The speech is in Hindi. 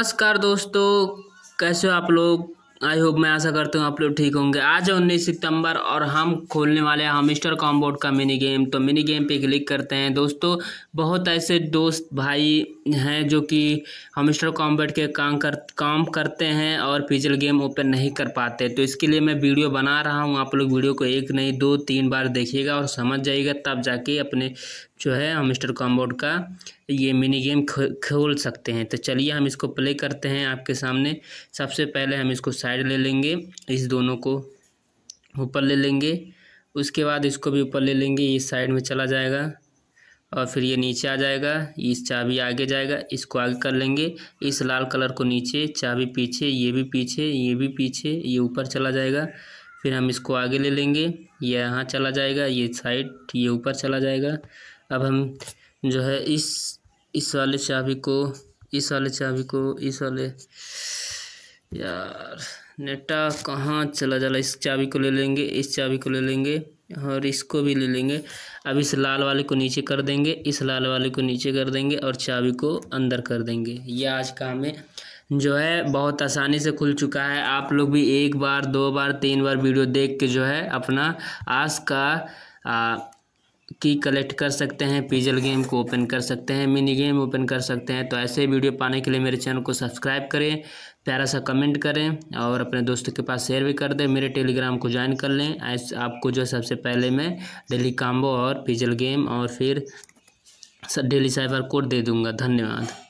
नमस्कार दोस्तों कैसे हो आप लोग आई होप मैं आशा करता हूँ आप लोग ठीक होंगे आज है उन्नीस सितंबर और हम खोलने वाले हैं हमिस्टर कॉम्बोर्ड का मिनी गेम तो मिनी गेम पे क्लिक करते हैं दोस्तों बहुत ऐसे दोस्त भाई हैं जो कि हमिस्टर कॉम्बोर्ड के काम कर काम करते हैं और पिजल गेम ओपन नहीं कर पाते तो इसके लिए मैं वीडियो बना रहा हूँ आप लोग वीडियो को एक नहीं दो तीन बार देखिएगा और समझ जाइएगा तब जाके अपने जो है हम मिस्टर कॉम्बोर्ड का ये मिनी गेम खोल सकते हैं तो चलिए हम इसको प्ले करते हैं आपके सामने सबसे पहले हम इसको साइड ले लेंगे इस दोनों को ऊपर ले लेंगे उसके बाद इसको भी ऊपर ले लेंगे इस साइड में चला जाएगा और फिर ये नीचे आ जाएगा इस चाबी आगे जाएगा इसको आगे कर लेंगे इस लाल कलर को नीचे चाबी पीछे ये भी पीछे ये भी पीछे ये ऊपर चला जाएगा फिर हम इसको आगे ले लेंगे ये यहाँ चला जाएगा ये साइड ये ऊपर चला जाएगा अब हम जो है इस इस वाले चाबी को इस वाले चाबी को इस वाले यार नेटा कहाँ चला जाला इस चाबी को ले लेंगे इस चाबी को ले लेंगे और इसको भी ले लेंगे अब इस लाल वाले को नीचे कर देंगे इस लाल वाले को नीचे कर देंगे और चाबी को अंदर कर देंगे ये आज का हमें जो है बहुत आसानी से खुल चुका है आप लोग भी एक बार दो बार तीन बार वीडियो देख के जो है अपना आज का आ, की कलेक्ट कर सकते हैं पीजल गेम को ओपन कर सकते हैं मिनी गेम ओपन कर सकते हैं तो ऐसे वीडियो पाने के लिए मेरे चैनल को सब्सक्राइब करें प्यारा सा कमेंट करें और अपने दोस्तों के पास शेयर भी कर दें मेरे टेलीग्राम को ज्वाइन कर लें ऐसे आपको जो सबसे पहले मैं डेली काम्बो और पीजल गेम और फिर डेली साइबर कोड दे दूँगा धन्यवाद